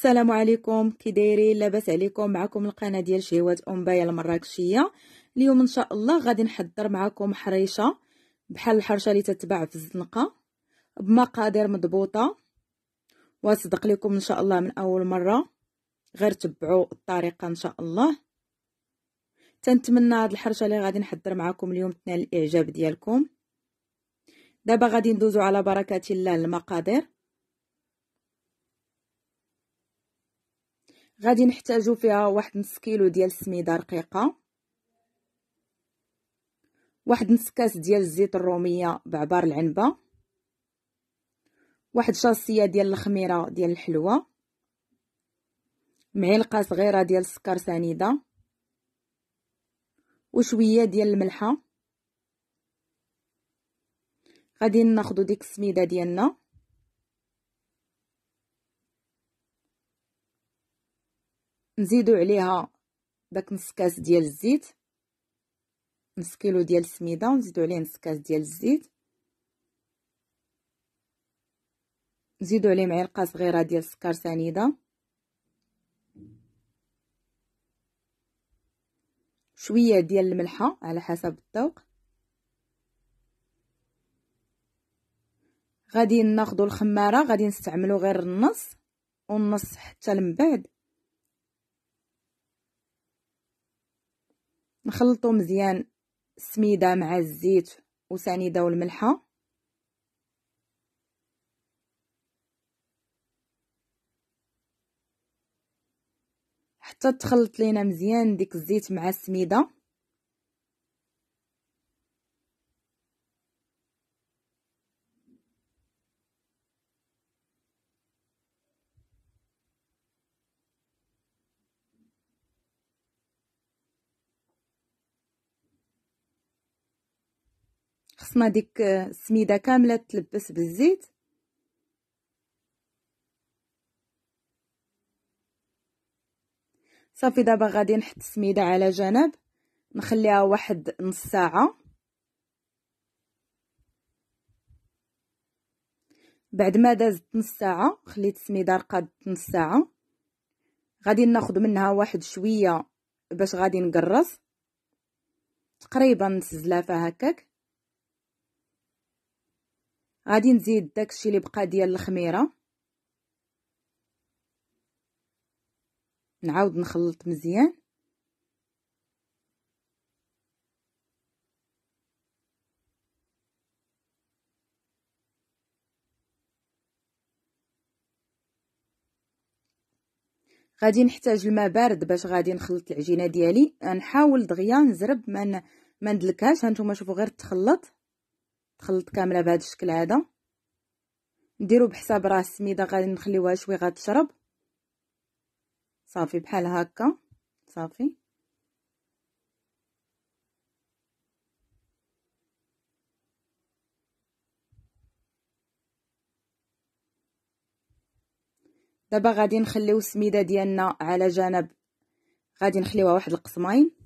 السلام عليكم كي دايرين لاباس عليكم معكم القناه ديال شهوات امبايا المراكشيه اليوم ان شاء الله غادي نحضر معكم حريشه بحال الحرشه اللي تتباع في الزنقه بمقادير مضبوطه وصدق لكم ان شاء الله من اول مره غير تبعوا الطريقه ان شاء الله تنتمنى هاد الحرشه اللي غادي نحضر معكم اليوم تنال الاعجاب ديالكم دابا غادي ندوزو على بركه الله المقادير غادي نحتاجو فيها واحد نص كيلو ديال السميده رقيقه واحد نص كاس ديال الزيت الروميه بعبار العنبه واحد شاصيه ديال الخميره ديال الحلوه معلقه صغيره ديال السكر سنيده وشويه ديال الملحه غادي ناخذ ديك السميده ديالنا نزيدو عليها داك نص كاس ديال الزيت نص كيلو ديال السميده ونزيدو عليه نص كاس ديال الزيت نزيدو عليه معلقه صغيره ديال السكر سنيده شويه ديال الملحه على حسب الذوق غادي ناخذ الخماره غادي نستعملو غير النص والنص حتى من بعد نخلطو مزيان السميده مع الزيت وسنيده والملحه حتى تخلط لينا مزيان ديك الزيت مع السميده خصنا ديك السميده كامله تلبس بالزيت صافي دابا غادي نحط السميده على جنب نخليها واحد نص ساعه بعد ما دازت نص ساعه خليت السميده رقدت نص ساعه غادي ناخذ منها واحد شويه باش غادي نقرص تقريبا زلافه هكاك غادي نزيد داكشي اللي بقى ديال الخميره نعاود نخلط مزيان غادي نحتاج الماء بارد باش غادي نخلط العجينه ديالي نحاول دغيا نزرب ما من... ندلكهاش هانتوما شوفوا غير تخلط تخلط كامله بهذا الشكل هذا نديرو بحساب راه السميده غادي نخليوها شوي غتشرب صافي بحال هكا صافي دابا غادي نخليو السميده ديالنا على جنب غادي نخليوها واحد القسمين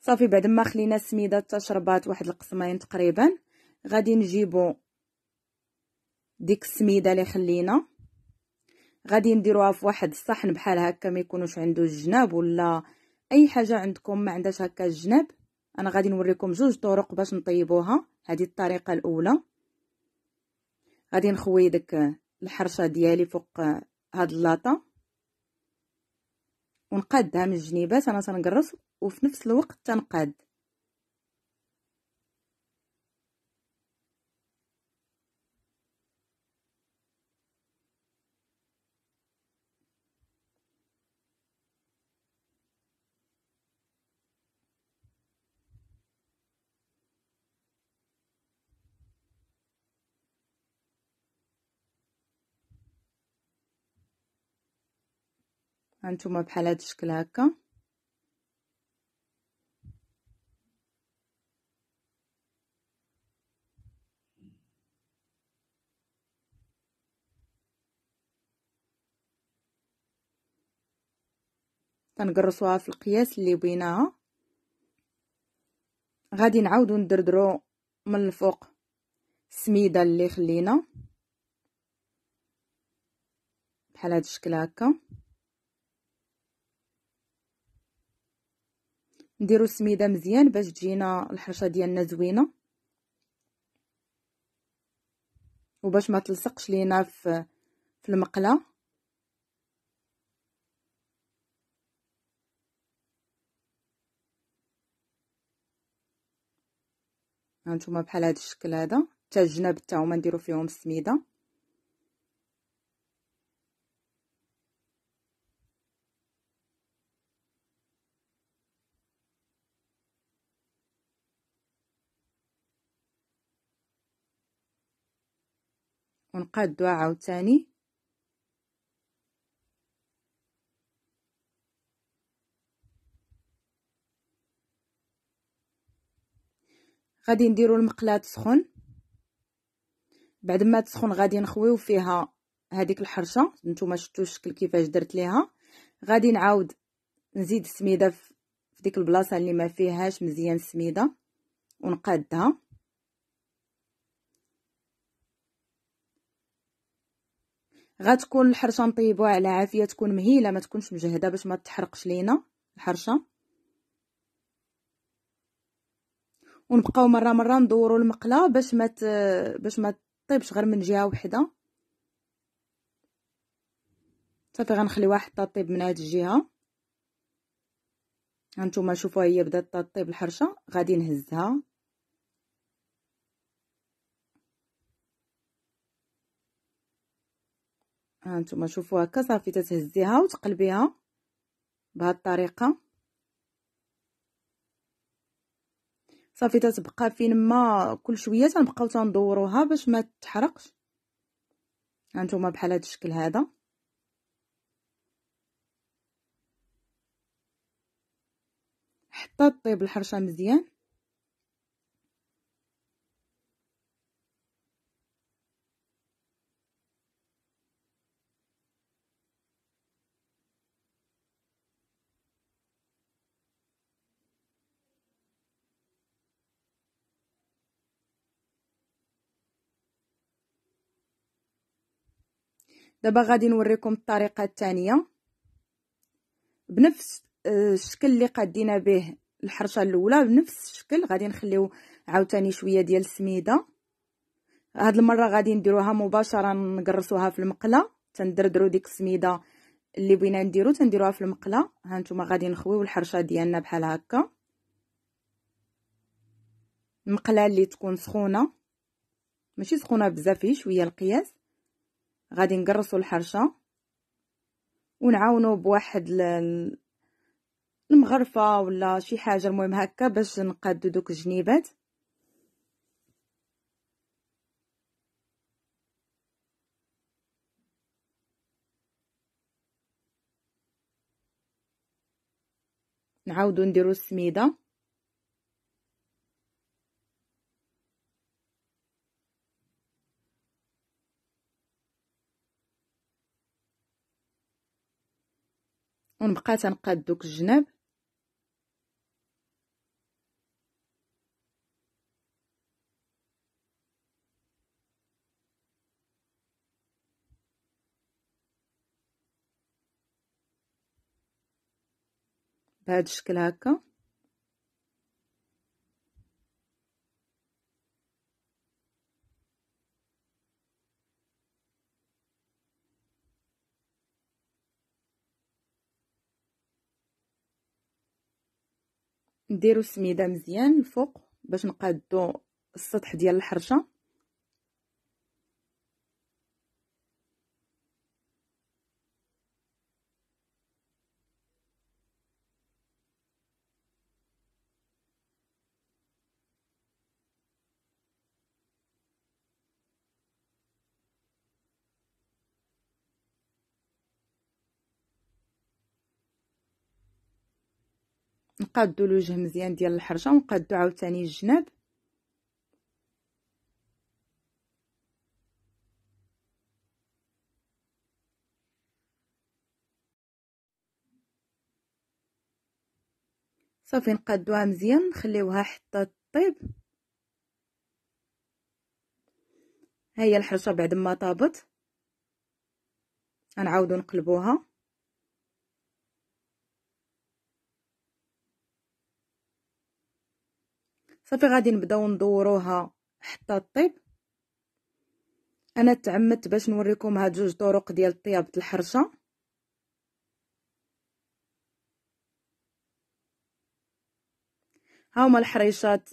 صافي بعد ما خلينا السميده تشربات واحد القسمين تقريبا غادي نجيبو ديك السميده اللي خلينا غادي نديروها في واحد الصحن بحال هكا ما يكونوش عنده الجناب ولا اي حاجه عندكم ما عندهاش هكا الجناب انا غادي نوريكم جوج طرق باش نطيبوها هذه الطريقه الاولى غادي نخوي داك الحرشه ديالي فوق هاد اللاطه ونقادها من الجنيبات انا تنقرص وفي نفس الوقت تنقاد هانتوما بحال هاد الشكل هكا تنقرصوها في القياس اللي بيناها غادي نعاودو ندردرو من الفوق السميده اللي خلينا بحال هاد الشكل هكا نديرو السميده مزيان باش تجينا الحرشه ديالنا زوينه وباش ما تلصقش لينا في المقله ها هانتوما بحال هذا الشكل هذا حتى الجناب تاعو ما نديرو فيهم السميده دوا عاوتاني غادي نديرو المقلاة تسخن بعد ما تسخن غادي نخويو فيها هذيك الحرشة نتوما شتو الشكل كيفاش درت ليها غادي نعاود نزيد السميدة في ديك البلاصة اللي ما فيهاش مزيان السميدة ونقادها غتكون الحرشه نطيبوها على عافيه تكون مهيله ما تكونش مجهده باش ما تحرقش لينا الحرشه ونبقاو مره مره ندورو المقله باش ما باش ما تطيبش غير من جهه وحده صافي غنخليوها حتى طيب من هاد الجهه هانتوما شوفوا هي بدات تطيب الحرشه غادي نهزها هانتوما شوفوا هكا صافي تتهزيها وتقلبيها بهاد الطريقه صافي تتبقى فين ما كل شويه تنبقاو تندوروها باش ما تحرقش هانتوما بحال هاد الشكل هذا حتى طيب الحرشه مزيان دابا غادي نوريكم الطريقه الثانيه بنفس آه، الشكل اللي قدينا به الحرشه الاولى بنفس الشكل غادي نخليو عاوتاني شويه ديال السميده هاد المره غادي نديروها مباشره نقرصوها في المقله تندردرو ديك السميده اللي بغينا نديرو تنديروها في المقله ها نتوما غادي نخويو الحرشه ديالنا بحال هكا المقله اللي تكون سخونه ماشي سخونه بزاف هي شويه القياس غادي نقرصوا الحرشه ونعاونوا بواحد المغرفه ولا شي حاجه المهم هكا باش نقدو دوك الجنيبات نعاودو نديرو السميده ونبقى تنقاد دوك الجناب بهذا الشكل هكا نديرو السميده مزيان الفوق باش نقادو السطح ديال الحرشه نقادو الوجه مزيان ديال الحرجه ونقادو عاوتاني الجناب صافي نقادوها مزيان نخليوها حتى طيب هي الحرشه بعد ما طابت غنعاودو نقلبوها صافي غادي نبداو ندوروها حتى طيب انا تعمدت باش نوريكم هاد جوج طرق ديال طيابه الحرشه ها هما الحريشات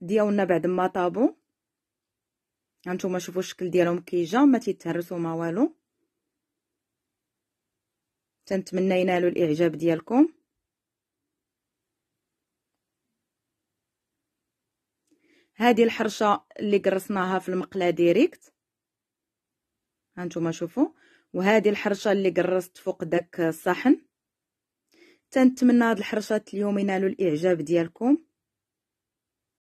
ديالنا بعد ما طابو هانتوما شوفوا الشكل ديالهم كيجا ما تيتهرسوا ما والو تنتمنى ينالوا الاعجاب ديالكم هذه الحرشه اللي قرصناها في المقله ديريكت هانتوما شوفوا وهذه الحرشه اللي قرصت فوق داك الصحن تنتمنى هاد الحرشات اليوم ينالوا الاعجاب ديالكم